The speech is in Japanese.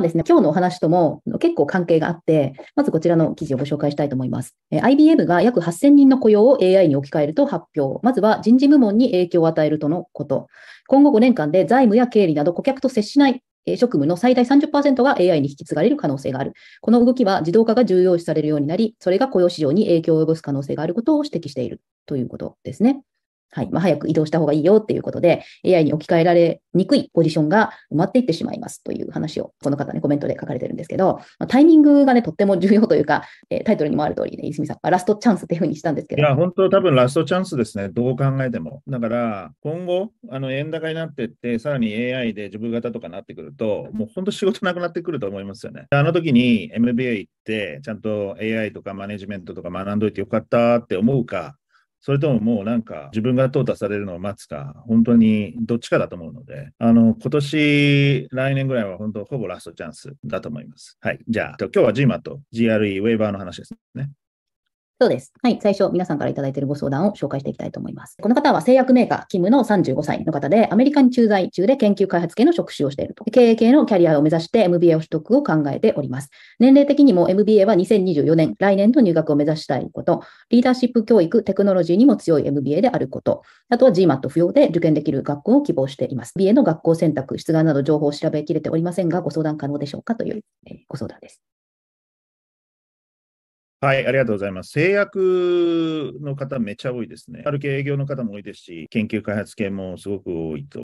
ですね、今日のお話とも結構関係があって、まずこちらの記事をご紹介したいと思います。IBM が約8000人の雇用を AI に置き換えると発表。まずは人事部門に影響を与えるとのこと。今後5年間で財務や経理など顧客と接しない職務の最大30%が AI に引き継がれる可能性がある。この動きは自動化が重要視されるようになり、それが雇用市場に影響を及ぼす可能性があることを指摘しているということですね。はい。まあ、早く移動した方がいいよっていうことで、AI に置き換えられにくいポジションが埋まっていってしまいますという話を、この方ね、コメントで書かれてるんですけど、まあ、タイミングがね、とっても重要というか、えー、タイトルにもある通りね、泉さん、ラストチャンスっていうふうにしたんですけど。いや、本当多分ラストチャンスですね。どう考えても。だから、今後、あの、円高になってって、さらに AI で自分型とかなってくると、もう本当仕事なくなってくると思いますよね。あの時に MBA 行って、ちゃんと AI とかマネジメントとか学んどいてよかったって思うか、それとももうなんか自分が淘汰されるのを待つか、本当にどっちかだと思うので、あの、今年、来年ぐらいは本当ほぼラストチャンスだと思います。はい。じゃあ、今日は GMAT、GRE、ウェーバーの話ですね。そうです。はい。最初、皆さんからいただいているご相談を紹介していきたいと思います。この方は製薬メーカー勤務の35歳の方で、アメリカに駐在中で研究開発系の職種をしていると。経営系のキャリアを目指して MBA を取得を考えております。年齢的にも MBA は2024年、来年の入学を目指したいこと、リーダーシップ教育、テクノロジーにも強い MBA であること、あとは GMAT 不要で受験できる学校を希望しています。BA の学校選択、出願など情報を調べきれておりませんが、ご相談可能でしょうかというご相談です。はい、ありがとうございます。制約の方めっちゃ多いですね。ある系営業の方も多いですし、研究開発系もすごく多いと